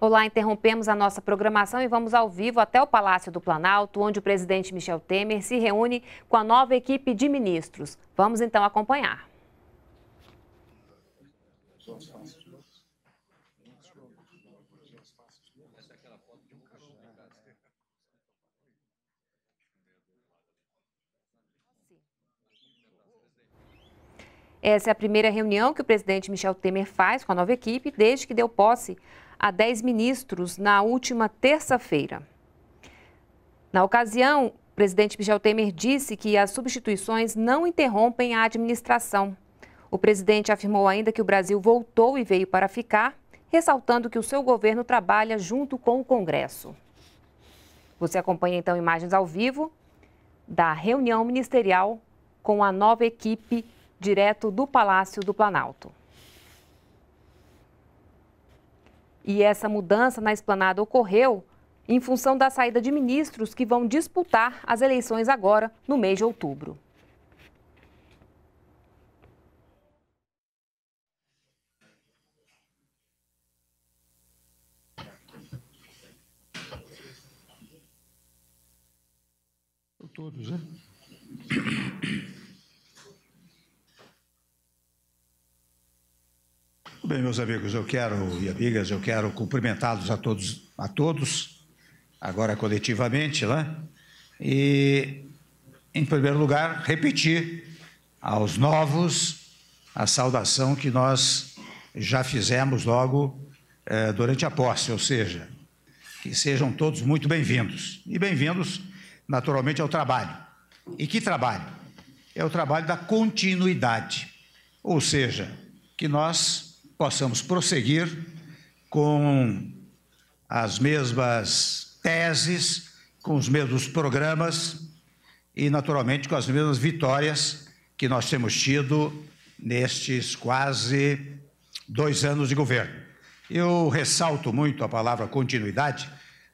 Olá, interrompemos a nossa programação e vamos ao vivo até o Palácio do Planalto, onde o presidente Michel Temer se reúne com a nova equipe de ministros. Vamos então acompanhar. Vamos, vamos. Essa é a primeira reunião que o presidente Michel Temer faz com a nova equipe desde que deu posse a 10 ministros na última terça-feira. Na ocasião, o presidente Michel Temer disse que as substituições não interrompem a administração. O presidente afirmou ainda que o Brasil voltou e veio para ficar, ressaltando que o seu governo trabalha junto com o Congresso. Você acompanha então imagens ao vivo da reunião ministerial com a nova equipe direto do Palácio do Planalto. E essa mudança na esplanada ocorreu em função da saída de ministros que vão disputar as eleições agora, no mês de outubro. Todos, né? Bem, meus amigos, eu quero e amigas, eu quero cumprimentá-los a todos, a todos, agora coletivamente, né? E, em primeiro lugar, repetir aos novos a saudação que nós já fizemos logo eh, durante a posse, ou seja, que sejam todos muito bem-vindos. E bem-vindos, naturalmente, ao trabalho. E que trabalho? É o trabalho da continuidade, ou seja, que nós possamos prosseguir com as mesmas teses, com os mesmos programas e, naturalmente, com as mesmas vitórias que nós temos tido nestes quase dois anos de governo. Eu ressalto muito a palavra continuidade,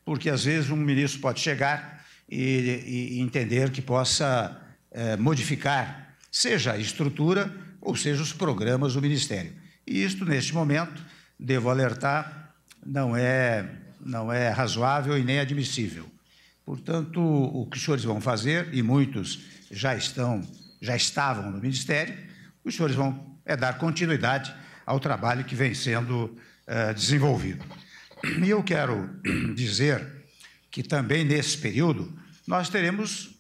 porque às vezes um ministro pode chegar e, e entender que possa eh, modificar, seja a estrutura ou seja os programas do ministério. E isto, neste momento, devo alertar, não é, não é razoável e nem admissível. Portanto, o que os senhores vão fazer, e muitos já estão, já estavam no Ministério, os senhores vão é dar continuidade ao trabalho que vem sendo eh, desenvolvido. E eu quero dizer que também nesse período nós teremos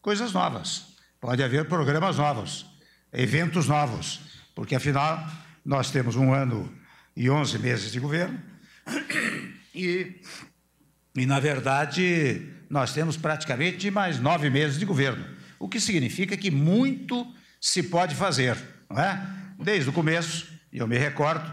coisas novas. Pode haver programas novos, eventos novos, porque afinal nós temos um ano e onze meses de governo e, e, na verdade, nós temos praticamente mais nove meses de governo, o que significa que muito se pode fazer, não é? Desde o começo, e eu me recordo,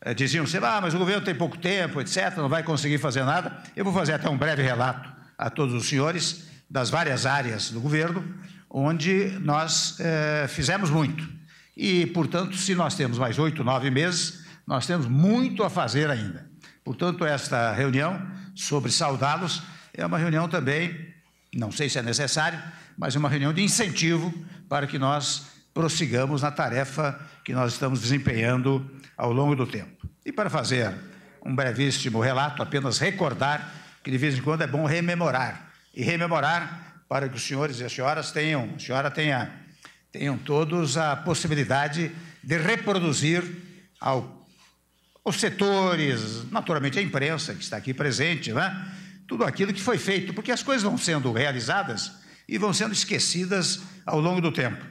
eh, diziam se ah, mas o governo tem pouco tempo, etc., não vai conseguir fazer nada. Eu vou fazer até um breve relato a todos os senhores das várias áreas do governo onde nós eh, fizemos muito. E, portanto, se nós temos mais oito, nove meses, nós temos muito a fazer ainda. Portanto, esta reunião sobre saudá-los é uma reunião também, não sei se é necessário, mas é uma reunião de incentivo para que nós prossigamos na tarefa que nós estamos desempenhando ao longo do tempo. E para fazer um brevíssimo relato, apenas recordar que de vez em quando é bom rememorar e rememorar para que os senhores e as senhoras tenham, a senhora tenha tenham todos a possibilidade de reproduzir ao, aos setores, naturalmente a imprensa que está aqui presente, né? tudo aquilo que foi feito, porque as coisas vão sendo realizadas e vão sendo esquecidas ao longo do tempo.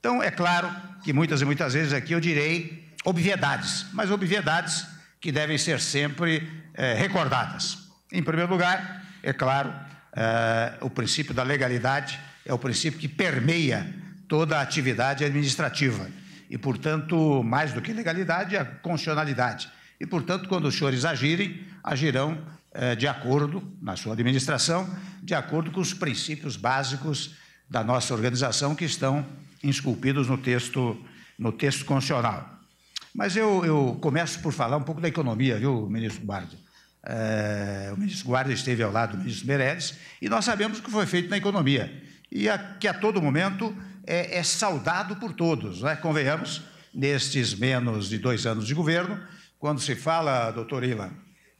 Então, é claro que muitas e muitas vezes aqui eu direi obviedades, mas obviedades que devem ser sempre é, recordadas. Em primeiro lugar, é claro, é, o princípio da legalidade é o princípio que permeia toda a atividade administrativa. E, portanto, mais do que legalidade, é constitucionalidade. E, portanto, quando os senhores agirem, agirão eh, de acordo, na sua administração, de acordo com os princípios básicos da nossa organização que estão esculpidos no texto, no texto constitucional. Mas eu, eu começo por falar um pouco da economia, viu, ministro Guardi? Eh, o ministro Guarda esteve ao lado do ministro Meirelles e nós sabemos o que foi feito na economia. E a, que a todo momento é, é saudado por todos, né? convenhamos, nestes menos de dois anos de governo, quando se fala, doutor Ilan,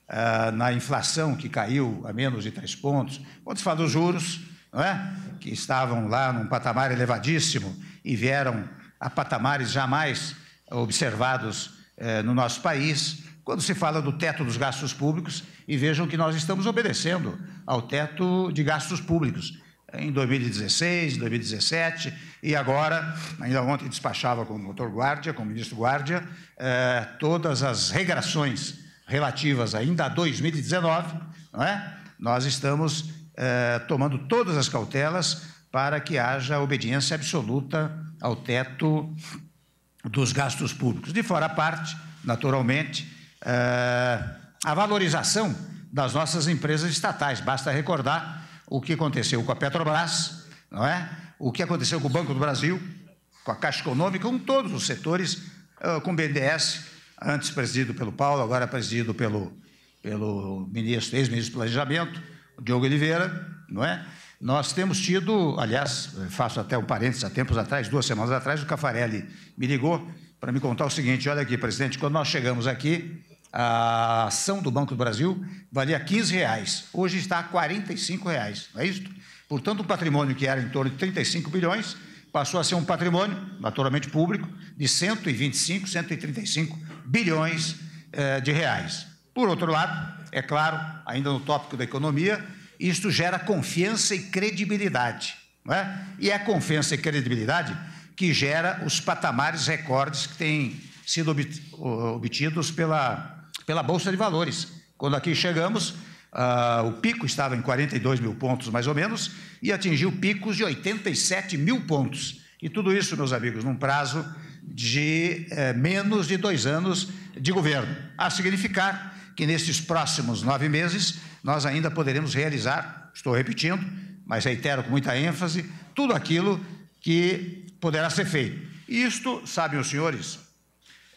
ah, na inflação que caiu a menos de três pontos, quando se fala dos juros, é? que estavam lá num patamar elevadíssimo e vieram a patamares jamais observados eh, no nosso país, quando se fala do teto dos gastos públicos, e vejam que nós estamos obedecendo ao teto de gastos públicos, em 2016, 2017, e agora, ainda ontem despachava com o doutor Guardia, com o ministro Guardia, eh, todas as regrações relativas ainda a 2019, não é? nós estamos eh, tomando todas as cautelas para que haja obediência absoluta ao teto dos gastos públicos. De fora a parte, naturalmente, eh, a valorização das nossas empresas estatais. Basta recordar o que aconteceu com a Petrobras, não é? o que aconteceu com o Banco do Brasil, com a Caixa Econômica, com todos os setores, ah, com o BNDES, antes presidido pelo Paulo, agora presidido pelo, pelo ministro, ex-ministro do Planejamento, Diogo Oliveira, não é? Nós temos tido, aliás, faço até um parênteses, há tempos atrás, duas semanas atrás, o Cafarelli me ligou para me contar o seguinte, olha aqui, presidente, quando nós chegamos aqui, a ação do Banco do Brasil valia 15 reais, hoje está a 45 reais, não é isso? Portanto, o patrimônio que era em torno de 35 bilhões passou a ser um patrimônio, naturalmente público, de 125, 135 bilhões eh, de reais. Por outro lado, é claro, ainda no tópico da economia, isto gera confiança e credibilidade. Não é? E é a confiança e credibilidade que gera os patamares recordes que têm sido obtidos pela, pela Bolsa de Valores. Quando aqui chegamos, uh, o pico estava em 42 mil pontos, mais ou menos, e atingiu picos de 87 mil pontos. E tudo isso, meus amigos, num prazo de eh, menos de dois anos de governo, a significar que nesses próximos nove meses nós ainda poderemos realizar, estou repetindo, mas reitero com muita ênfase, tudo aquilo que poderá ser feito. Isto, sabem os senhores,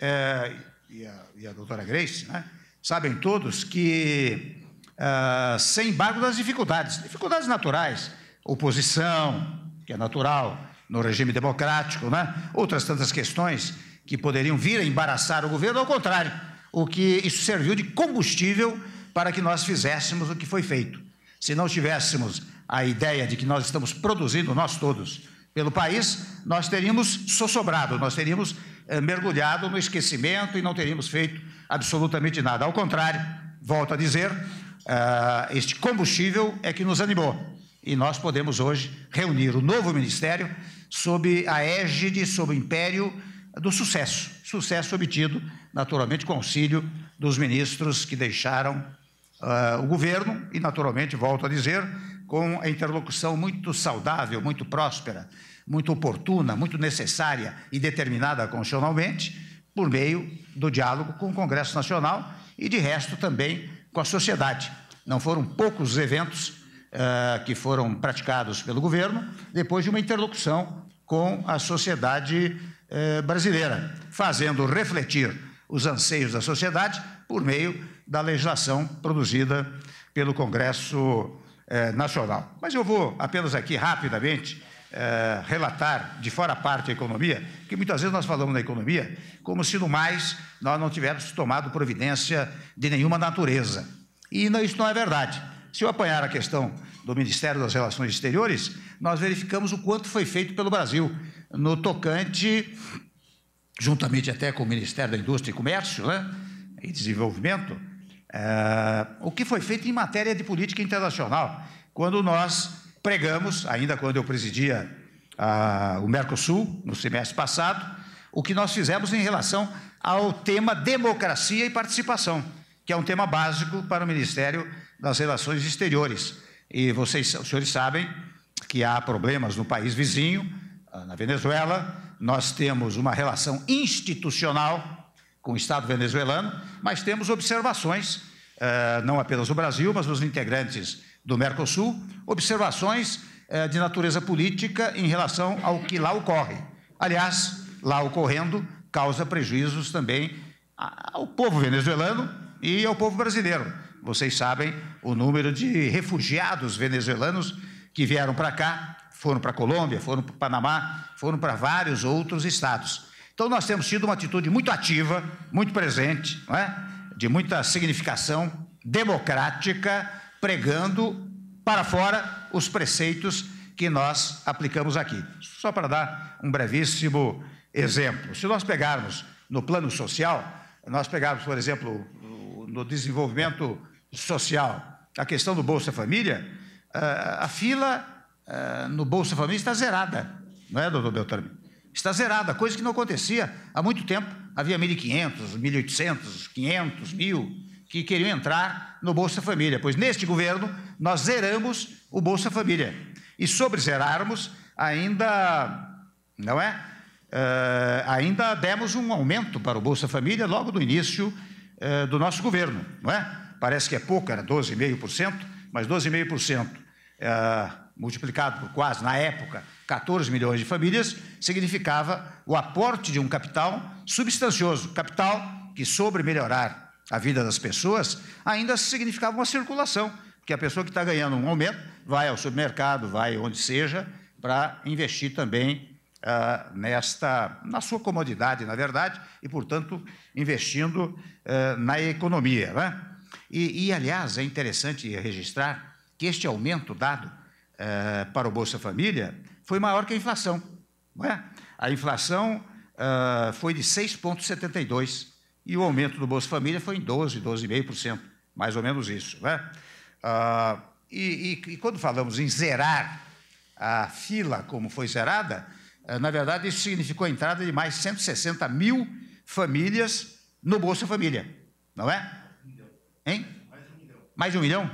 é, e a, e a doutora Grace, né? sabem todos que, ah, sem embargo das dificuldades, dificuldades naturais, oposição, que é natural no regime democrático, né? outras tantas questões que poderiam vir a embaraçar o governo, ao contrário, o que isso serviu de combustível para que nós fizéssemos o que foi feito. Se não tivéssemos a ideia de que nós estamos produzindo, nós todos, pelo país, nós teríamos sossobrado, nós teríamos eh, mergulhado no esquecimento e não teríamos feito absolutamente nada. Ao contrário, volto a dizer, eh, este combustível é que nos animou. E nós podemos hoje reunir o novo ministério sob a égide, sob o império do sucesso. Sucesso obtido, naturalmente, com auxílio dos ministros que deixaram uh, o governo e, naturalmente, volto a dizer, com a interlocução muito saudável, muito próspera muito oportuna, muito necessária e determinada constitucionalmente, por meio do diálogo com o Congresso Nacional e, de resto, também com a sociedade. Não foram poucos os eventos uh, que foram praticados pelo governo depois de uma interlocução com a sociedade uh, brasileira, fazendo refletir os anseios da sociedade por meio da legislação produzida pelo Congresso eh, Nacional. Mas eu vou apenas aqui rapidamente eh, relatar de fora a parte a economia, que muitas vezes nós falamos da economia como se no mais nós não tivéssemos tomado providência de nenhuma natureza. E não, isso não é verdade. Se eu apanhar a questão do Ministério das Relações Exteriores, nós verificamos o quanto foi feito pelo Brasil no tocante, juntamente até com o Ministério da Indústria e Comércio né, e Desenvolvimento, é, o que foi feito em matéria de política internacional, quando nós pregamos, ainda quando eu presidia a, o Mercosul, no semestre passado, o que nós fizemos em relação ao tema democracia e participação, que é um tema básico para o Ministério das Relações Exteriores. E vocês, os senhores sabem que há problemas no país vizinho, ah, na Venezuela, nós temos uma relação institucional com o Estado venezuelano, mas temos observações, ah, não apenas o Brasil, mas os integrantes do Mercosul, observações eh, de natureza política em relação ao que lá ocorre. Aliás, lá ocorrendo causa prejuízos também ao povo venezuelano e ao povo brasileiro. Vocês sabem o número de refugiados venezuelanos que vieram para cá, foram para a Colômbia, foram para o Panamá, foram para vários outros estados. Então, nós temos tido uma atitude muito ativa, muito presente, é? de muita significação democrática pregando para fora os preceitos que nós aplicamos aqui. Só para dar um brevíssimo exemplo. Se nós pegarmos no plano social, nós pegarmos, por exemplo, no desenvolvimento social, a questão do Bolsa Família, eh, a fila eh, no Bolsa Família está zerada, não é, doutor Beltrame? Está zerada, coisa que não acontecia há muito tempo. Havia 1.500, 1.800, 500, 1.000 que queriam entrar no Bolsa Família, pois neste governo nós zeramos o Bolsa Família. E sobre zerarmos, ainda, não é? Uh, ainda demos um aumento para o Bolsa Família logo no início uh, do nosso governo, não é? Parece que é pouco, era 12,5%, mas 12,5% uh, eh, multiplicado por quase, na época, 14 milhões de famílias, significava o aporte de um capital substancioso, capital que, sobre melhorar a vida das pessoas, ainda significava uma circulação, porque a pessoa que está ganhando um aumento vai ao supermercado, vai onde seja, para investir também ah, nesta, na sua comodidade, na verdade, e, portanto, investindo ah, na economia. Né? E, e, aliás, é interessante registrar que este aumento dado ah, para o Bolsa Família foi maior que a inflação. Não é? A inflação foi de 6,72% e o aumento do Bolsa Família foi em 12%, 12,5%, mais ou menos isso. Né? Ah, e, e, e, quando falamos em zerar a fila como foi zerada, eh, na verdade isso significou a entrada de mais 160 mil famílias no Bolsa Família, não é? Hein? Mais de um milhão. Mais de um milhão?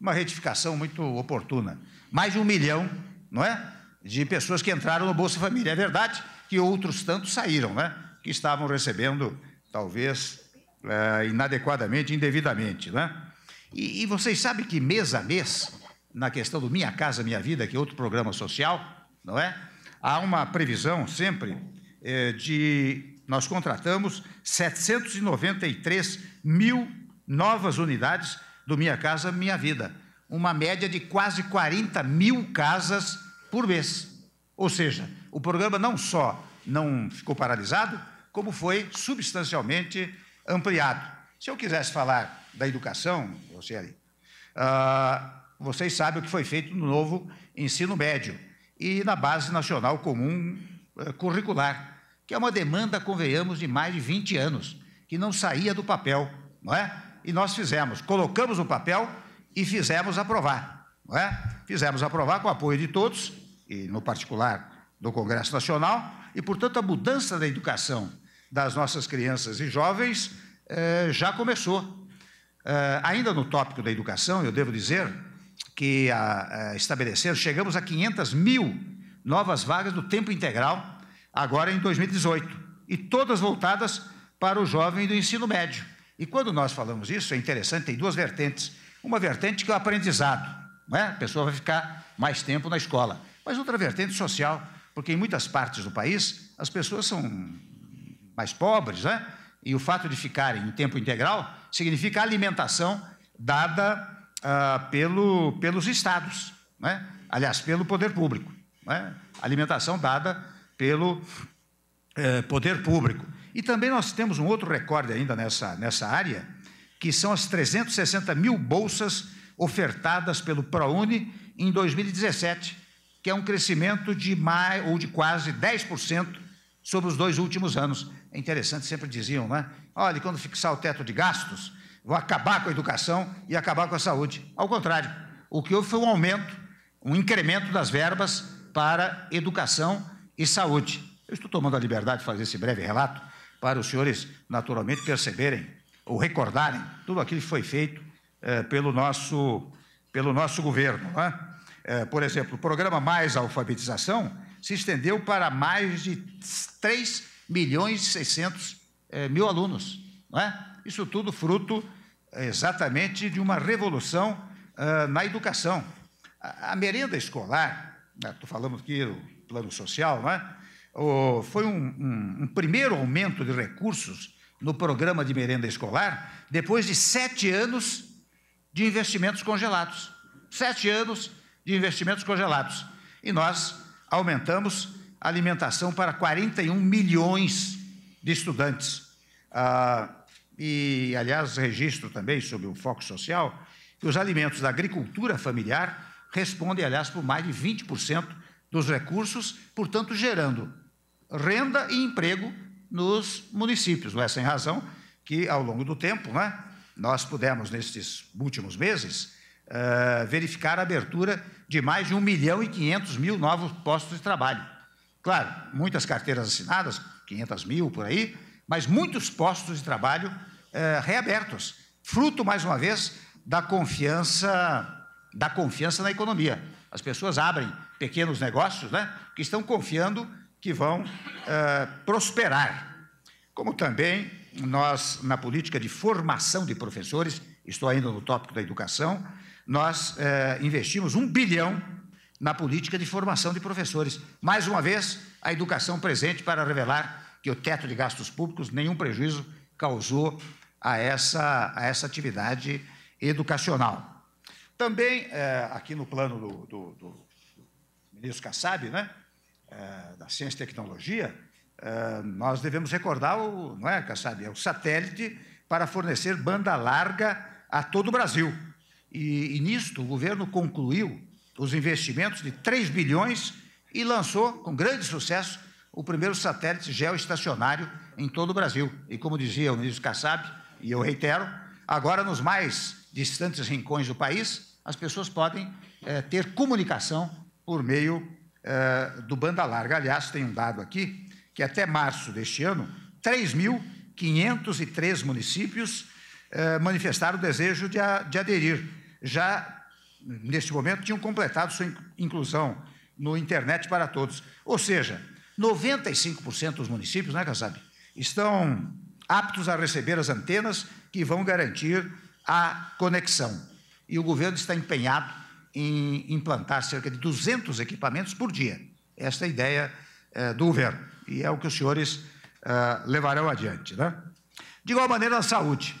Uma retificação muito oportuna. Mais de um milhão, não é? De pessoas que entraram no Bolsa Família. É verdade que outros tantos saíram, né? Que estavam recebendo talvez é, inadequadamente, indevidamente. Né? E, e vocês sabem que mês a mês, na questão do Minha Casa Minha Vida, que é outro programa social, não é? Há uma previsão sempre é, de. Nós contratamos 793 mil novas unidades do Minha Casa Minha Vida, uma média de quase 40 mil casas por mês. Ou seja, o programa não só não ficou paralisado, como foi substancialmente ampliado. Se eu quisesse falar da educação, Rocieli, uh, ah, vocês sabem o que foi feito no novo ensino médio e na Base Nacional Comum eh, Curricular, que é uma demanda, convenhamos, de mais de 20 anos, que não saía do papel, não é? E nós fizemos, colocamos no papel e fizemos aprovar, não é? Fizemos aprovar com o apoio de todos, e no particular do Congresso Nacional, e, portanto, a mudança da educação das nossas crianças e jovens eh, já começou. Eh, ainda no tópico da educação, eu devo dizer que a, a chegamos a 500 mil novas vagas do tempo integral, agora em 2018, e todas voltadas para o jovem do ensino médio. E quando nós falamos isso, é interessante, tem duas vertentes. Uma vertente que é o aprendizado, não é? a pessoa vai ficar mais tempo na escola, mas outra vertente social, porque em muitas partes do país as pessoas são mais pobres, né? e o fato de ficarem em tempo integral significa alimentação dada ah, pelo, pelos estados, né? aliás, pelo poder público. Né? Alimentação dada pelo eh, poder público. E também nós temos um outro recorde ainda nessa, nessa área, que são as 360 mil bolsas ofertadas pelo ProUni em 2017, que é um crescimento de mais ou de quase 10% sobre os dois últimos anos. É interessante, sempre diziam, né? Olha, quando fixar o teto de gastos, vou acabar com a educação e acabar com a saúde. Ao contrário, o que houve foi um aumento, um incremento das verbas para educação e saúde. Eu estou tomando a liberdade de fazer esse breve relato para os senhores, naturalmente, perceberem ou recordarem tudo aquilo que foi feito eh, pelo, nosso, pelo nosso governo. Né? Eh, por exemplo, o programa Mais Alfabetização se estendeu para mais de 3 milhões e 600 é, mil alunos. Não é? Isso tudo fruto é, exatamente de uma revolução ah, na educação. A, a merenda escolar, estou né, falando aqui do plano social, não é? O, foi um, um, um primeiro aumento de recursos no programa de merenda escolar depois de sete anos de investimentos congelados. Sete anos de investimentos congelados. E nós aumentamos alimentação para 41 milhões de estudantes. Ah, e, aliás, registro também sobre o foco social que os alimentos da agricultura familiar respondem, aliás, por mais de 20% dos recursos, portanto, gerando renda e emprego nos municípios. Não é sem razão que, ao longo do tempo, né, nós pudemos, nestes últimos meses, uh, verificar a abertura de mais de 1 milhão e 500 mil novos postos de trabalho. Claro, muitas carteiras assinadas, 500 mil por aí, mas muitos postos de trabalho é, reabertos, fruto, mais uma vez, da confiança, da confiança na economia. As pessoas abrem pequenos negócios, né, que estão confiando que vão é, prosperar. Como também nós, na política de formação de professores, estou ainda no tópico da educação, nós é, investimos um bilhão na política de formação de professores. Mais uma vez, a educação presente para revelar que o teto de gastos públicos nenhum prejuízo causou a essa, a essa atividade educacional. Também, é, aqui no plano do, do, do ministro Kassab, né, é, da Ciência e Tecnologia, é, nós devemos recordar, o, não é, Kassab, é o satélite para fornecer banda larga a todo o Brasil. E, e nisto, o governo concluiu os investimentos de 3 bilhões e lançou, com grande sucesso, o primeiro satélite geoestacionário em todo o Brasil. E como dizia o ministro Kassab, e eu reitero, agora nos mais distantes rincões do país, as pessoas podem é, ter comunicação por meio é, do banda larga. Aliás, tem um dado aqui que até março deste ano, 3.503 municípios é, manifestaram o desejo de, a, de aderir. Já neste momento, tinham completado sua inclusão no Internet para Todos. Ou seja, 95% dos municípios, né, Kassab, estão aptos a receber as antenas que vão garantir a conexão. E o governo está empenhado em implantar cerca de 200 equipamentos por dia. Esta é a ideia eh, do governo. E é o que os senhores eh, levarão adiante. Né? De igual maneira, a saúde.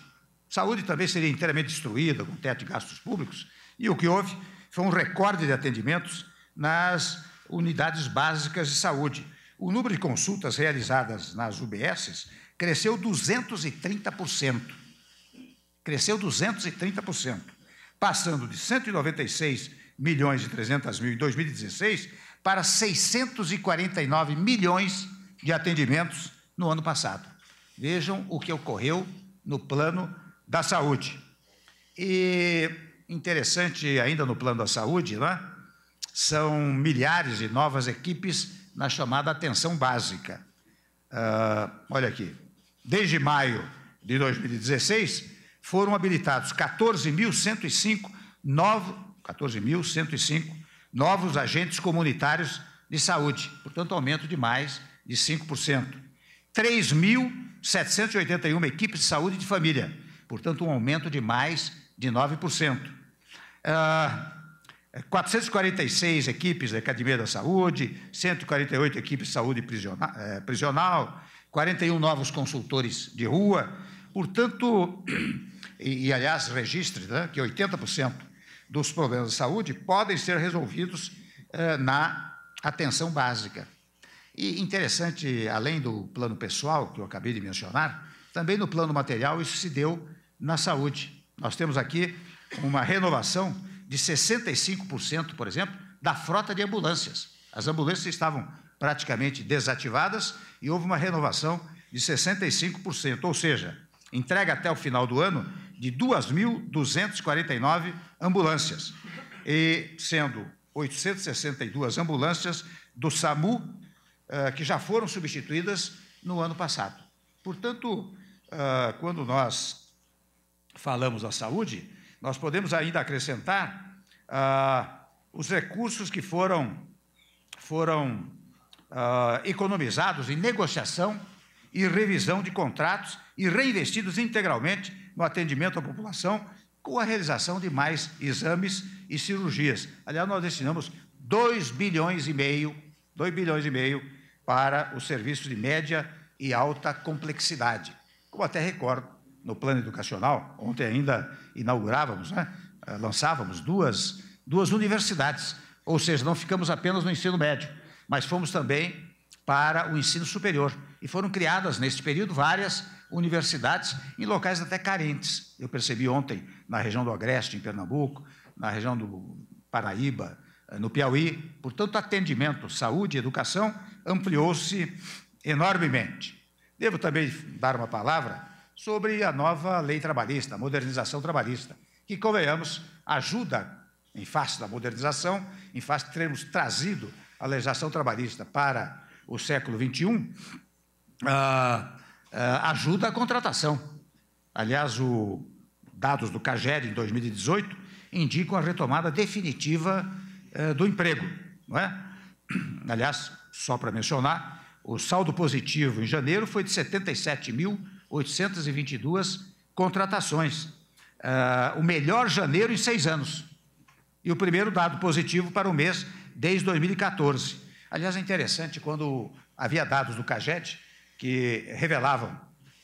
Saúde também seria inteiramente destruída com teto de gastos públicos e o que houve foi um recorde de atendimentos nas unidades básicas de saúde. O número de consultas realizadas nas UBSs cresceu 230%. Cresceu 230%, passando de 196 milhões e 300 mil em 2016 para 649 milhões de atendimentos no ano passado. Vejam o que ocorreu no plano da saúde. E interessante ainda no plano da saúde, né, são milhares de novas equipes na chamada atenção básica. Uh, olha aqui, desde maio de 2016, foram habilitados 14.105 novos, 14.105 novos agentes comunitários de saúde, portanto, aumento de mais de 5%. 3.781 equipes de saúde de família, portanto, um aumento de mais de 9%. Ah, 446 equipes da Academia da Saúde, 148 equipes de saúde eh, prisional, 41 novos consultores de rua. Portanto, e, e aliás, registre né, que 80% dos problemas de saúde podem ser resolvidos eh, na atenção básica. E interessante, além do plano pessoal que eu acabei de mencionar, também no plano material isso se deu na saúde. Nós temos aqui uma renovação de 65%, por exemplo, da frota de ambulâncias. As ambulâncias estavam praticamente desativadas e houve uma renovação de 65%, ou seja, entrega até o final do ano de 2.249 ambulâncias, e sendo 862 ambulâncias do SAMU uh, que já foram substituídas no ano passado. Portanto, uh, quando nós falamos da saúde, nós podemos ainda acrescentar ah, os recursos que foram, foram ah, economizados em negociação e revisão de contratos e reinvestidos integralmente no atendimento à população com a realização de mais exames e cirurgias. Aliás, nós destinamos 2 bilhões e meio, 2 bilhões e meio para os serviços de média e alta complexidade. Como até recordo, no plano educacional. Ontem ainda inaugurávamos, né? Eh, lançávamos duas, duas universidades, ou seja, não ficamos apenas no ensino médio, mas fomos também para o ensino superior. E foram criadas, neste período, várias universidades em locais até carentes. Eu percebi ontem na região do Agreste, em Pernambuco, na região do Paraíba, eh, no Piauí. Portanto, atendimento, saúde, educação ampliou-se enormemente. Devo também dar uma palavra sobre a nova lei trabalhista, a modernização trabalhista, que, convenhamos, ajuda, em face da modernização, em face de termos trazido a legislação trabalhista para o século XXI, ah, ah, ajuda a contratação. Aliás, os dados do CAGED em 2018 indicam a retomada definitiva eh, do emprego. Não é? Aliás, só para mencionar, o saldo positivo em janeiro foi de 77 mil 822 contratações. Uh, o melhor janeiro em seis anos. E o primeiro dado positivo para o mês desde 2014. Aliás, é interessante, quando havia dados do CAGED que revelavam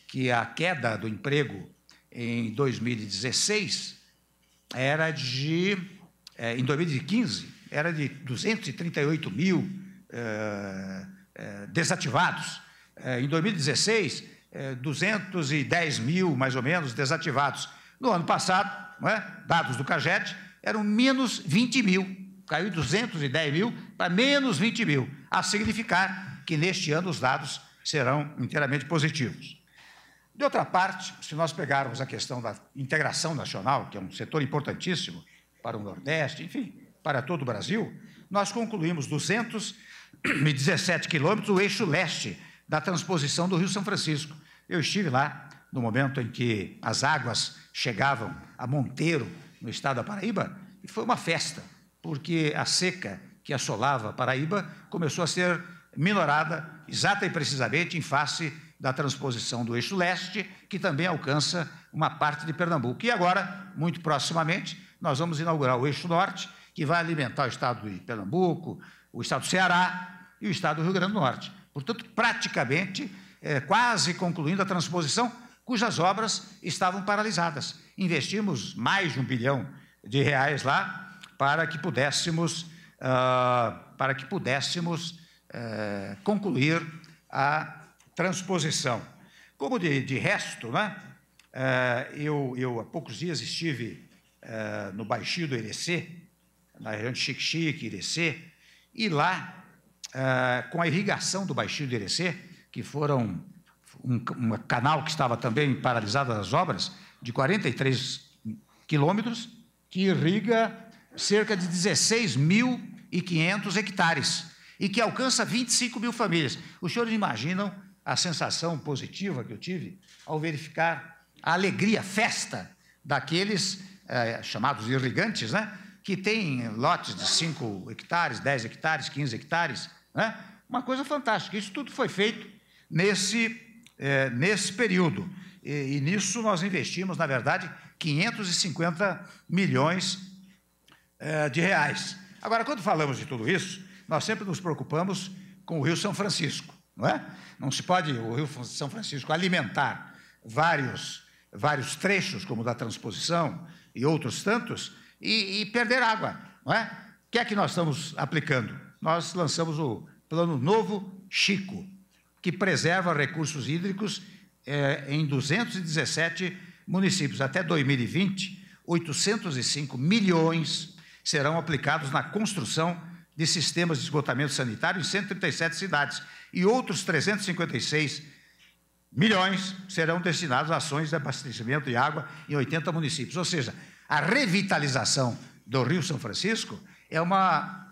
que a queda do emprego em 2016 era de. É, em 2015, era de 238 mil eh, eh, desativados. Eh, em 2016, é, 210 mil, mais ou menos, desativados. No ano passado, é? dados do CAGED, eram menos 20 mil. Caiu de 210 mil para menos 20 mil, a significar que neste ano os dados serão inteiramente positivos. De outra parte, se nós pegarmos a questão da integração nacional, que é um setor importantíssimo para o Nordeste, enfim, para todo o Brasil, nós concluímos 217 quilômetros o eixo leste da transposição do Rio São Francisco. Eu estive lá no momento em que as águas chegavam a Monteiro, no estado da Paraíba, e foi uma festa, porque a seca que assolava a Paraíba começou a ser minorada exata e precisamente em face da transposição do eixo leste, que também alcança uma parte de Pernambuco. E agora, muito proximamente, nós vamos inaugurar o eixo norte, que vai alimentar o estado de Pernambuco, o estado do Ceará e o estado do Rio Grande do Norte. Portanto, praticamente é, quase concluindo a transposição, cujas obras estavam paralisadas. Investimos mais de um bilhão de reais lá para que pudéssemos, uh, para que pudéssemos uh, concluir a transposição. Como de, de resto, né, uh, eu, eu há poucos dias estive no Baixio do Irecê, na região de xique Irecê, e lá, com a irrigação do Baixio do Irecê, que foram um, um canal que estava também paralisado das obras, de 43 quilômetros, que irriga cerca de 16.500 hectares e que alcança 25 mil famílias. Os senhores imaginam a sensação positiva que eu tive ao verificar a alegria, a festa daqueles eh, chamados irrigantes, né? que têm lotes de 5 hectares, 10 hectares, 15 hectares. Né? Uma coisa fantástica. Isso tudo foi feito nesse, é, nesse período. E, e, nisso nós investimos, na verdade, 550 milhões é, de reais. Agora, quando falamos de tudo isso, nós sempre nos preocupamos com o Rio São Francisco, não é? Não se pode o Rio São Francisco alimentar vários, vários trechos, como o da transposição e outros tantos, e, e perder água, não é? O que é que nós estamos aplicando? Nós lançamos o Plano Novo Chico, que preserva recursos hídricos é, em 217 municípios. Até 2020, 805 milhões serão aplicados na construção de sistemas de esgotamento sanitário em 137 cidades e outros 356 milhões serão destinados a ações de abastecimento de água em 80 municípios. Ou seja, a revitalização do Rio São Francisco é uma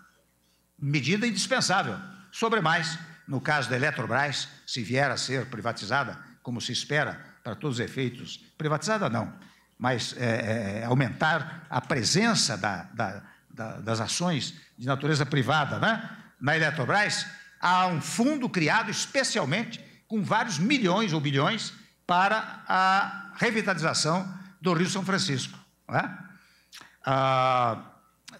medida indispensável. Sobre mais, no caso da Eletrobras, se vier a ser privatizada, como se espera para todos os efeitos, privatizada não, mas é, é, é, aumentar a presença da, da, da, das ações de natureza privada né? na Eletrobras, há um fundo criado especialmente com vários milhões ou bilhões para a revitalização do Rio São Francisco. Né? Ah,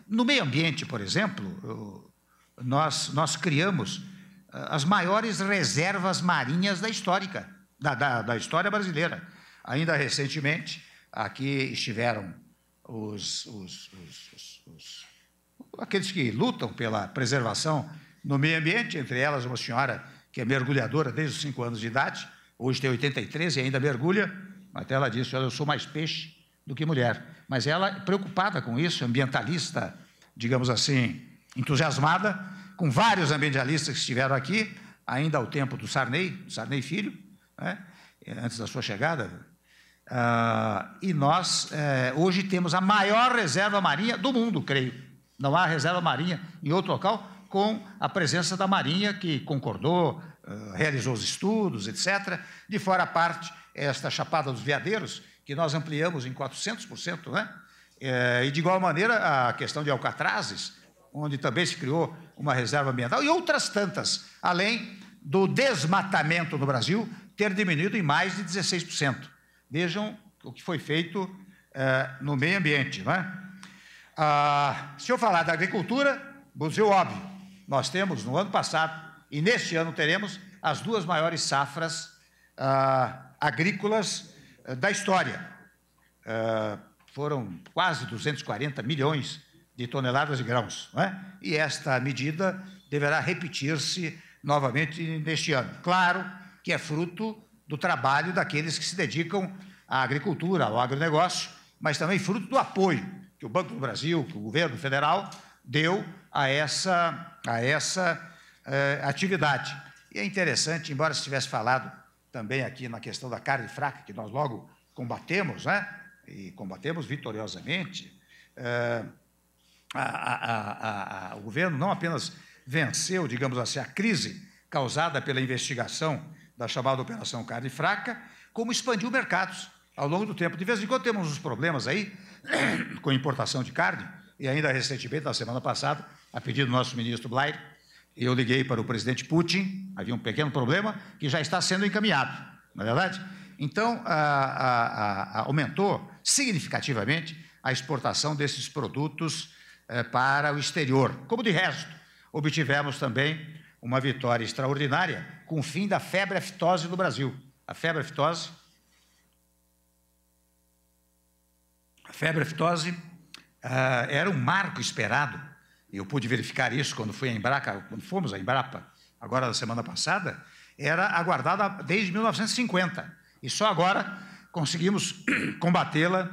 no meio ambiente, por exemplo, nós, nós criamos as maiores reservas marinhas da, histórica, da, da, da história brasileira. Ainda recentemente, aqui estiveram os, os, os, os, aqueles que lutam pela preservação no meio ambiente, entre elas uma senhora que é mergulhadora desde os 5 anos de idade, hoje tem 83 e ainda mergulha, até ela disse, olha, eu sou mais peixe do que mulher. Mas ela, preocupada com isso, ambientalista, digamos assim, entusiasmada, com vários ambientalistas que estiveram aqui, ainda ao tempo do Sarney, do Sarney Filho, né? Eh, antes da sua chegada. Ah, e nós, eh, hoje, temos a maior reserva marinha do mundo, creio. Não há reserva marinha em outro local, com a presença da Marinha, que concordou, ah, realizou os estudos, etc. De fora a parte, esta Chapada dos Veadeiros, que nós ampliamos em 400%, né? Eh, e de igual maneira a questão de Alcatrazes, onde também se criou uma reserva ambiental, e outras tantas, além do desmatamento no Brasil ter diminuído em mais de 16%. Vejam o que foi feito eh, no meio ambiente. Não é? Ah, se eu falar da agricultura, museu óbvio, nós temos no ano passado e neste ano teremos as duas maiores safras ah, agrícolas eh, da história. Ah, foram quase 240 milhões de toneladas de grãos. É? E esta medida deverá repetir-se novamente neste ano. Claro que é fruto do trabalho daqueles que se dedicam à agricultura, ao agronegócio, mas também fruto do apoio que o Banco do Brasil, que o governo federal deu a essa, a essa eh, atividade. E é interessante, embora se tivesse falado também aqui na questão da carne fraca, que nós logo combatemos, né? e combatemos vitoriosamente, eh, a, a, o governo não apenas venceu, digamos assim, a crise causada pela investigação da chamada Operação Carne Fraca, como expandiu mercados ao longo do tempo. De vez em quando temos uns problemas aí com importação de carne, e ainda recentemente, na semana passada, a pedido do nosso ministro Blair, eu liguei para o presidente Putin, havia um pequeno problema que já está sendo encaminhado, não é verdade? Então, a, a, a, aumentou significativamente a exportação desses produtos eh, para o exterior. Como de resto, obtivemos também uma vitória extraordinária com o fim da febre aftosa no Brasil. A febre aftosa. A febre aftosa eh, era um marco esperado. Eu pude verificar isso quando fui à Embrapa, quando fomos à Embrapa, agora na semana passada, era aguardada desde 1950. E só agora conseguimos combatê-la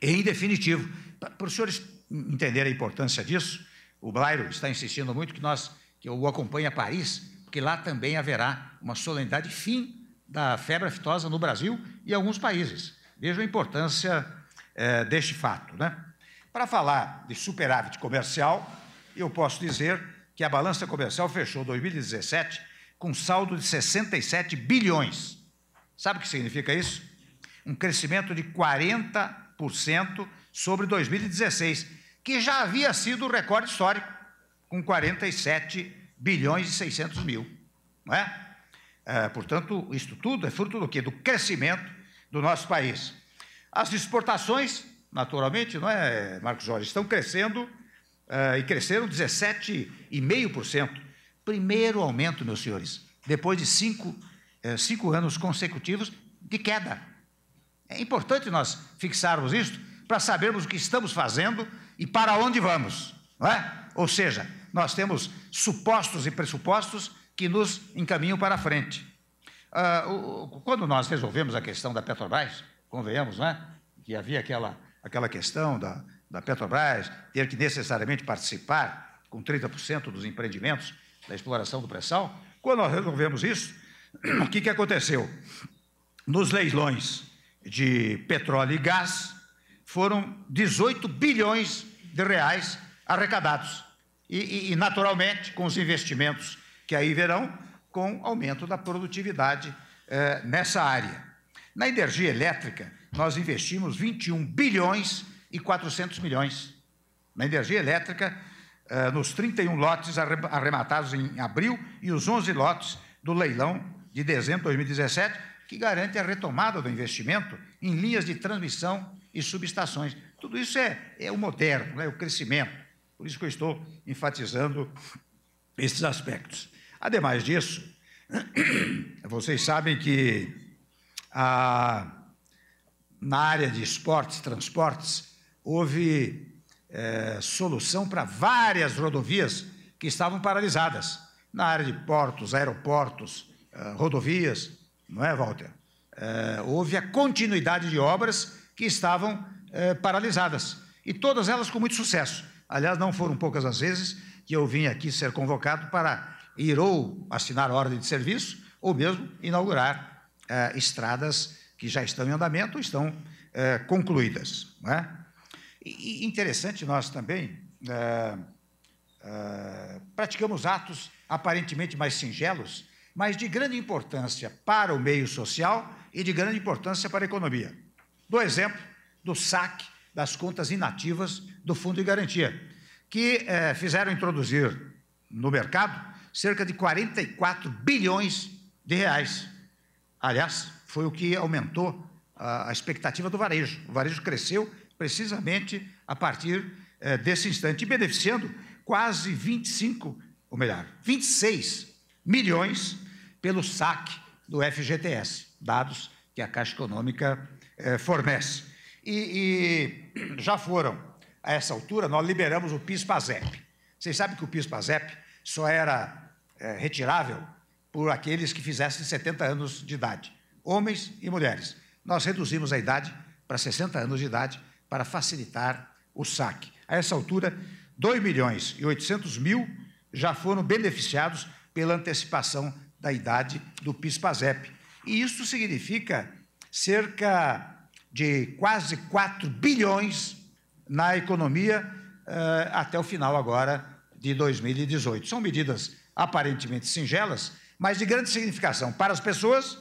em definitivo. Para os senhores entender a importância disso. O Blairo está insistindo muito que nós que eu o acompanhe a Paris, porque lá também haverá uma solenidade fim da febre aftosa no Brasil e alguns países. Veja a importância é, deste fato. Né? Para falar de superávit comercial, eu posso dizer que a balança comercial fechou 2017 com saldo de 67 bilhões. Sabe o que significa isso? Um crescimento de 40% sobre 2016 que já havia sido o recorde histórico, com 47 bilhões e 600 mil. Não é? É, portanto, isso tudo é fruto do quê? Do crescimento do nosso país. As exportações, naturalmente, não é, Marcos Jorge, estão crescendo é, e cresceram 17,5%. Primeiro aumento, meus senhores, depois de cinco, é, cinco anos consecutivos de queda. É importante nós fixarmos isso para sabermos o que estamos fazendo e para onde vamos, não é? Ou seja, nós temos supostos e pressupostos que nos encaminham para a frente. Ah, o, quando nós resolvemos a questão da Petrobras, convenhamos, não é? Que havia aquela, aquela questão da, da Petrobras ter que necessariamente participar com 30% dos empreendimentos da exploração do pré-sal. Quando nós resolvemos isso, o que, que aconteceu? Nos leilões de petróleo e gás, foram 18 bilhões de reais arrecadados. E, e, e, naturalmente, com os investimentos que aí verão, com aumento da produtividade eh, nessa área. Na energia elétrica, nós investimos 21 bilhões e 400 milhões. Na energia elétrica, eh, nos 31 lotes arrematados em abril e os 11 lotes do leilão de dezembro de 2017, que garante a retomada do investimento em linhas de transmissão e subestações. Tudo isso é, é o moderno, é o crescimento. Por isso que eu estou enfatizando esses aspectos. Ademais disso, vocês sabem que a, ah, na área de esportes, transportes, houve é, solução para várias rodovias que estavam paralisadas na área de portos, aeroportos, eh, rodovias, não é, Walter? É, houve a continuidade de obras que estavam é, paralisadas, e todas elas com muito sucesso. Aliás, não foram poucas as vezes que eu vim aqui ser convocado para ir ou assinar ordem de serviço, ou mesmo inaugurar é, estradas que já estão em andamento ou estão eh, é, concluídas. É? E interessante, nós também praticamos atos aparentemente mais singelos, mas de grande importância para o meio social e de grande importância para a economia. Do exemplo do saque das contas inativas do Fundo de Garantia, que eh, fizeram introduzir no mercado cerca de 44 bilhões de reais. Aliás, foi o que aumentou a, a expectativa do varejo. O varejo cresceu precisamente a partir eh, desse instante, beneficiando quase 25, ou melhor, 26 milhões pelo saque do FGTS, dados que a Caixa Econômica eh, fornece. E, e já foram, a essa altura, nós liberamos o PIS-PASEP. Vocês sabem que o PIS-PASEP só era é, retirável por aqueles que fizessem 70 anos de idade, homens e mulheres. Nós reduzimos a idade para 60 anos de idade para facilitar o saque. A essa altura, 2 milhões e 800 mil já foram beneficiados pela antecipação da idade do PIS-PASEP. E isso significa cerca de quase 4 bilhões na economia eh, até o final agora de 2018. São medidas aparentemente singelas, mas de grande significação para as pessoas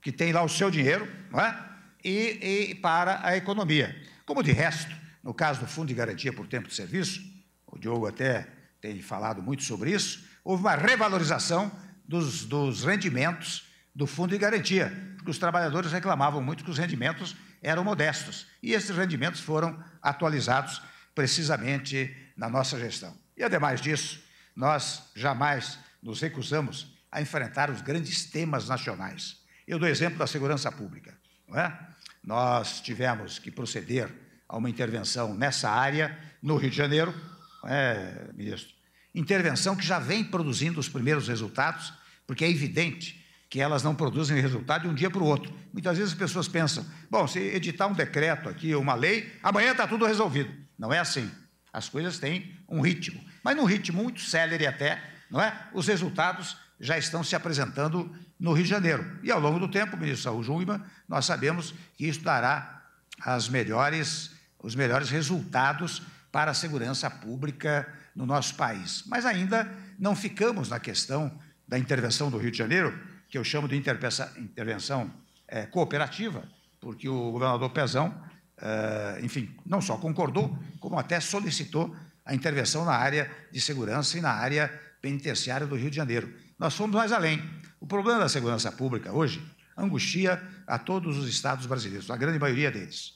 que têm lá o seu dinheiro é? e, e para a economia. Como de resto, no caso do Fundo de Garantia por Tempo de Serviço, o Diogo até tem falado muito sobre isso, houve uma revalorização dos, dos rendimentos do Fundo de Garantia, porque os trabalhadores reclamavam muito que os rendimentos eram modestos. E esses rendimentos foram atualizados precisamente na nossa gestão. E, ademais disso, nós jamais nos recusamos a enfrentar os grandes temas nacionais. Eu dou exemplo da segurança pública. Não é? Nós tivemos que proceder a uma intervenção nessa área, no Rio de Janeiro, é, ministro? Intervenção que já vem produzindo os primeiros resultados, porque é evidente que elas não produzem resultado de um dia para o outro. Muitas vezes as pessoas pensam: bom, se editar um decreto aqui, uma lei, amanhã está tudo resolvido. Não é assim. As coisas têm um ritmo, mas num ritmo muito célere até, não é? Os resultados já estão se apresentando no Rio de Janeiro. E ao longo do tempo, ministro Saúl Júnior, nós sabemos que isso dará as melhores, os melhores resultados para a segurança pública no nosso país. Mas ainda não ficamos na questão da intervenção do Rio de Janeiro, que eu chamo de intervenção é, cooperativa, porque o governador Pezão, é, enfim, não só concordou, como até solicitou a intervenção na área de segurança e na área penitenciária do Rio de Janeiro. Nós fomos mais além. O problema da segurança pública hoje angustia a todos os estados brasileiros, a grande maioria deles.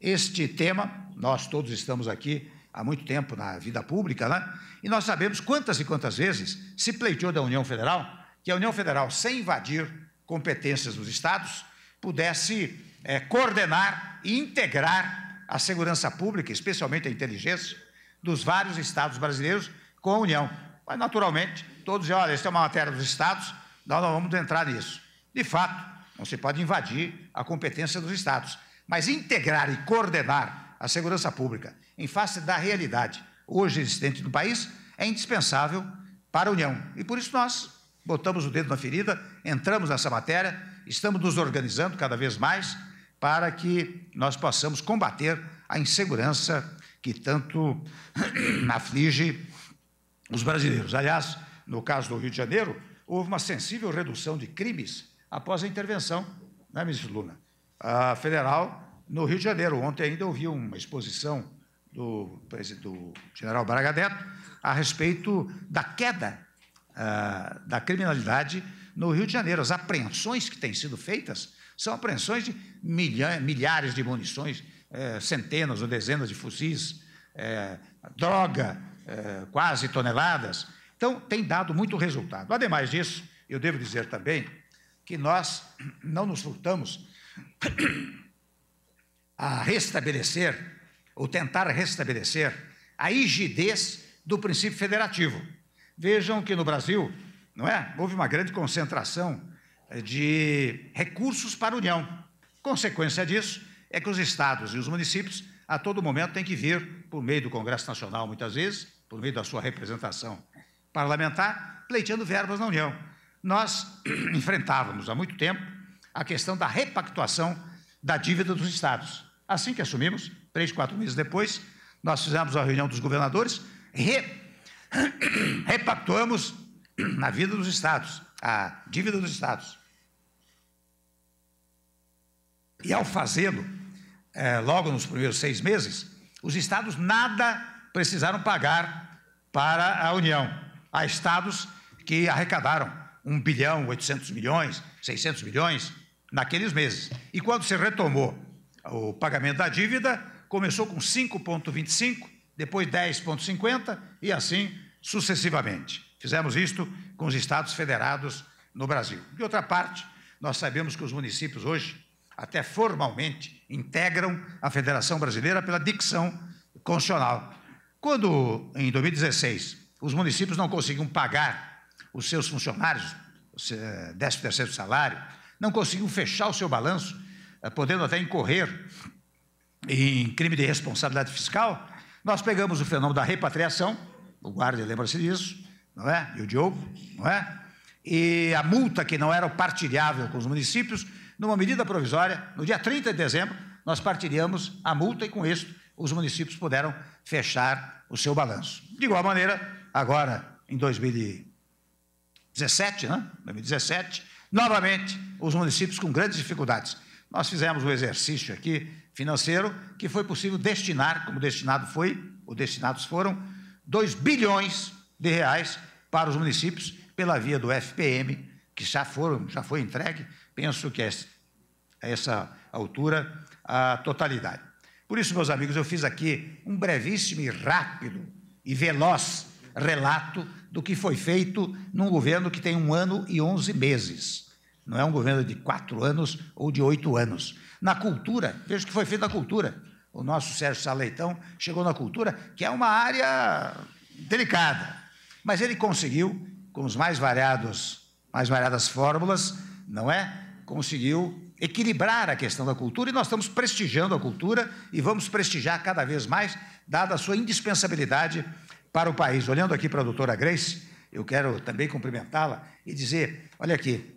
Este tema, nós todos estamos aqui há muito tempo na vida pública, né? e nós sabemos quantas e quantas vezes se pleiteou da União Federal que a União Federal, sem invadir competências dos estados, pudesse é, coordenar e integrar a segurança pública, especialmente a inteligência, dos vários estados brasileiros com a União. Mas, naturalmente, todos dizem: olha, isso é uma matéria dos estados, nós não vamos entrar nisso. De fato, não se pode invadir a competência dos estados, mas integrar e coordenar a segurança pública em face da realidade hoje existente no país é indispensável para a União. E por isso nós botamos o dedo na ferida, entramos nessa matéria, estamos nos organizando cada vez mais para que nós possamos combater a insegurança que tanto aflige os brasileiros. Aliás, no caso do Rio de Janeiro, houve uma sensível redução de crimes após a intervenção, né, ministro Luna? A federal no Rio de Janeiro. Ontem ainda ouvi uma exposição do, do general Braga Neto a respeito da queda ah, da criminalidade no Rio de Janeiro. As apreensões que têm sido feitas são apreensões de milha, milhares de munições, eh, centenas ou dezenas de fuzis, eh, droga, eh, quase toneladas. Então, tem dado muito resultado. Ademais disso, eu devo dizer também que nós não nos furtamos a restabelecer ou tentar restabelecer a rigidez do princípio federativo. Vejam que no Brasil, não é? Houve uma grande concentração eh, de recursos para a União. Consequência disso é que os estados e os municípios, a todo momento, têm que vir, por meio do Congresso Nacional, muitas vezes, por meio da sua representação parlamentar, pleiteando verbas na União. Nós enfrentávamos há muito tempo a questão da repactuação da dívida dos estados. Assim que assumimos, três, quatro meses depois, nós fizemos a reunião dos governadores, re repactuamos na vida dos estados, a dívida dos estados. E ao fazê-lo, é, logo nos primeiros seis meses, os estados nada precisaram pagar para a União. Há estados que arrecadaram 1 bilhão, 800 milhões, 600 milhões naqueles meses. E quando se retomou o pagamento da dívida, começou com 5,25 depois 10,50 e assim sucessivamente. Fizemos isto com os estados federados no Brasil. De outra parte, nós sabemos que os municípios hoje, até formalmente, integram a Federação Brasileira pela dicção constitucional. Quando, em 2016, os municípios não conseguiam pagar os seus funcionários, 13º eh, salário, não conseguiam fechar o seu balanço, eh, podendo até incorrer em crime de responsabilidade fiscal, nós pegamos o fenômeno da repatriação, o guarda lembra-se disso, não é? E o Diogo, não é? E a multa que não era partilhável com os municípios, numa medida provisória, no dia 30 de dezembro, nós partilhamos a multa e com isso os municípios puderam fechar o seu balanço. De igual maneira, agora em 2017, né? 2017, novamente os municípios com grandes dificuldades. Nós fizemos um exercício aqui financeiro que foi possível destinar, como destinado foi, ou destinados foram, 2 bilhões de reais para os municípios pela via do FPM, que já foram, já foi entregue, penso que é a essa altura a totalidade. Por isso, meus amigos, eu fiz aqui um brevíssimo e rápido e veloz relato do que foi feito num governo que tem um ano e onze meses. Não é um governo de quatro anos ou de oito anos na cultura, veja o que foi feito na cultura. O nosso Sérgio Saleitão chegou na cultura, que é uma área delicada, mas ele conseguiu, com os mais variados, mais variadas fórmulas, não é? Conseguiu equilibrar a questão da cultura e nós estamos prestigiando a cultura e vamos prestigiar cada vez mais, dada a sua indispensabilidade para o país. Olhando aqui para a doutora Grace, eu quero também cumprimentá-la e dizer: olha aqui,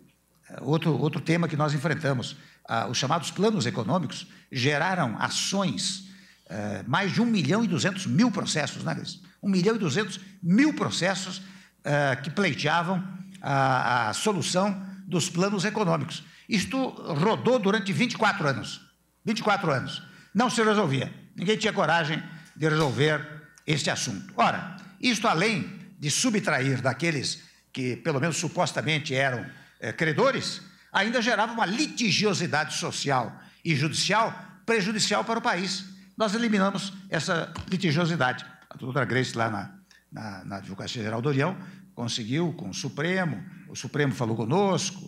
é, outro, outro tema que nós enfrentamos ah, os chamados planos econômicos geraram ações, eh, mais de 1 milhão e 200 mil processos, né, Cris? 1 milhão e 200 mil processos eh, que pleiteavam a, a solução dos planos econômicos. Isto rodou durante 24 anos. 24 anos. Não se resolvia. Ninguém tinha coragem de resolver este assunto. Ora, isto além de subtrair daqueles que, pelo menos supostamente, eram eh, credores, ainda gerava uma litigiosidade social e judicial prejudicial para o país. Nós eliminamos essa litigiosidade. A doutora Grace, lá na, na, na Advocacia Geral do união conseguiu com o Supremo, o Supremo falou conosco,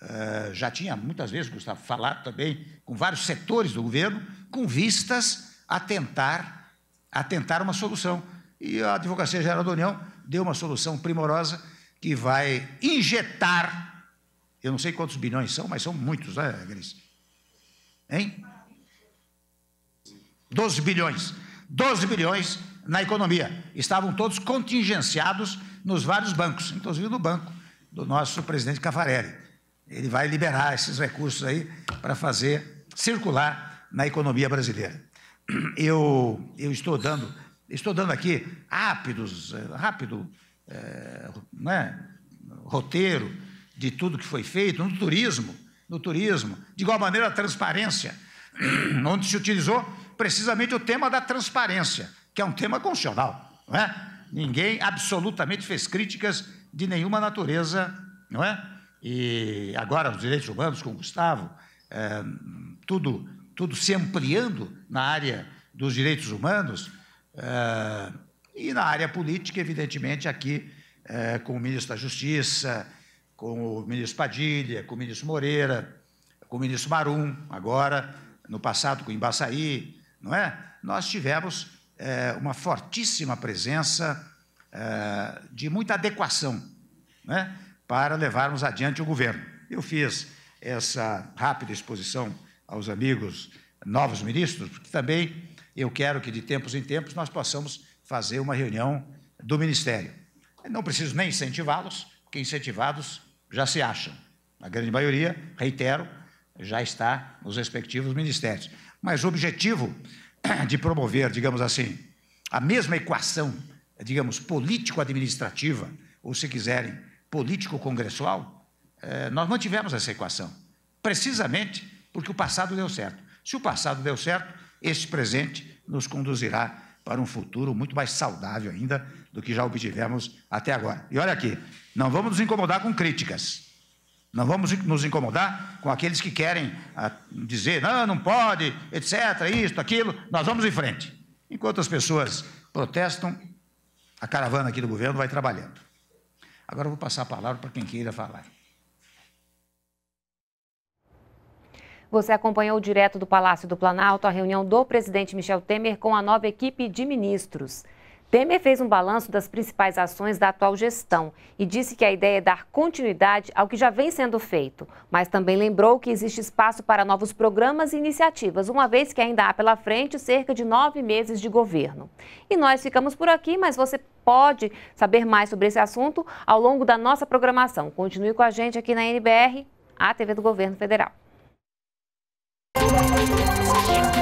uh, já tinha muitas vezes, Gustavo, falado também com vários setores do governo, com vistas a tentar, a tentar uma solução. E a Advocacia Geral da União deu uma solução primorosa que vai injetar eu não sei quantos bilhões são, mas são muitos, né, Gris? Hein? 12 bilhões. 12 bilhões na economia. Estavam todos contingenciados nos vários bancos, inclusive no banco do nosso presidente Cafarelli. Ele vai liberar esses recursos aí para fazer circular na economia brasileira. Eu, eu estou dando, estou dando aqui rápidos, eh, rápido, é, né, roteiro de tudo que foi feito no turismo, no turismo, de igual maneira a transparência, onde se utilizou precisamente o tema da transparência, que é um tema constitucional, não é? Ninguém absolutamente fez críticas de nenhuma natureza, não é? E agora os direitos humanos com Gustavo, é, tudo, tudo se ampliando na área dos direitos humanos é, e na área política, evidentemente, aqui é, com o ministro da Justiça, com o ministro Padilha, com o ministro Moreira, com o ministro Marum, agora, no passado com o Embaçaí, não é? Nós tivemos é, uma fortíssima presença é, de muita adequação né, para levarmos adiante o governo. Eu fiz essa rápida exposição aos amigos novos ministros, porque também eu quero que de tempos em tempos nós possamos fazer uma reunião do Ministério. não preciso nem incentivá-los, porque incentivados já se acham. A grande maioria, reitero, já está nos respectivos ministérios. Mas o objetivo de promover, digamos assim, a mesma equação, digamos, político-administrativa, ou se quiserem, político-congressual, eh, nós mantivemos essa equação. Precisamente porque o passado deu certo. Se o passado deu certo, este presente nos conduzirá para um futuro muito mais saudável ainda do que já obtivemos até agora. E olha aqui, não vamos nos incomodar com críticas. Não vamos nos incomodar com aqueles que querem ah, dizer, não, não pode, etc., isto, aquilo. Nós vamos em frente. Enquanto as pessoas protestam, a caravana aqui do governo vai trabalhando. Agora eu vou passar a palavra para quem queira falar. Você acompanhou direto do Palácio do Planalto a reunião do presidente Michel Temer com a nova equipe de ministros. Temer fez um balanço das principais ações da atual gestão e disse que a ideia é dar continuidade ao que já vem sendo feito, mas também lembrou que existe espaço para novos programas e iniciativas, uma vez que ainda há pela frente cerca de nove meses de governo. E nós ficamos por aqui, mas você pode saber mais sobre esse assunto ao longo da nossa programação. Continue com a gente aqui na NBR, a TV do Governo Federal. Thank you.